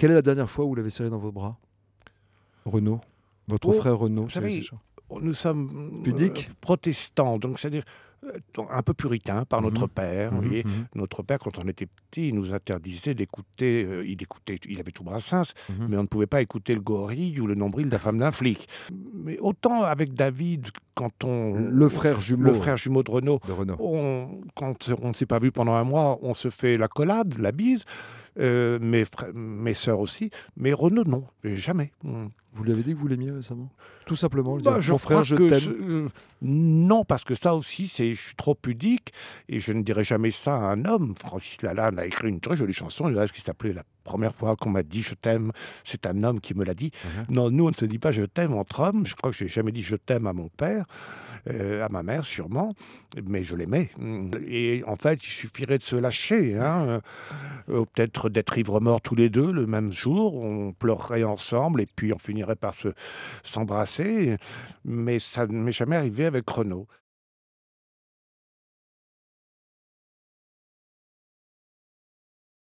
Quelle est la dernière fois où vous l'avez serré dans vos bras Renaud Votre oh, frère Renaud Nous sommes euh, protestants, donc c'est-à-dire euh, un peu puritain par notre mhm. père. Mhm, mhm. notre père, quand on était petit, il nous interdisait d'écouter. Euh, il écoutait, il avait tout Brassens, mais on ne pouvait pas écouter le gorille ou le nombril de la femme d'un flic. Mais autant avec David, quand on le frère jumeau, le frère jumeau de Renaud, quand on ne s'est pas vu pendant un mois, on se fait la collade, la bise. Euh, mes, mes soeurs aussi, mais Renaud, non, jamais. Hmm. Vous lui avez dit que vous l'aimiez récemment Tout simplement, bah, mon frère, je t'aime. Euh, non, parce que ça aussi, c'est je suis trop pudique et je ne dirai jamais ça à un homme. Francis Lalanne a écrit une très jolie chanson, ce qui s'appelait La première fois qu'on m'a dit je t'aime, c'est un homme qui me l'a dit. Uh-huh. Non, nous, on ne se dit pas je t'aime entre hommes. Je crois que je n'ai jamais dit je t'aime à mon père, euh, à ma mère sûrement, mais je l'aimais. Et en fait, il suffirait de se lâcher, hein, peut-être d'être ivres-morts tous les deux le même jour. On pleurerait ensemble et puis on finirait par se s'embrasser. mais ça ne m'est jamais arrivé avec Renaud.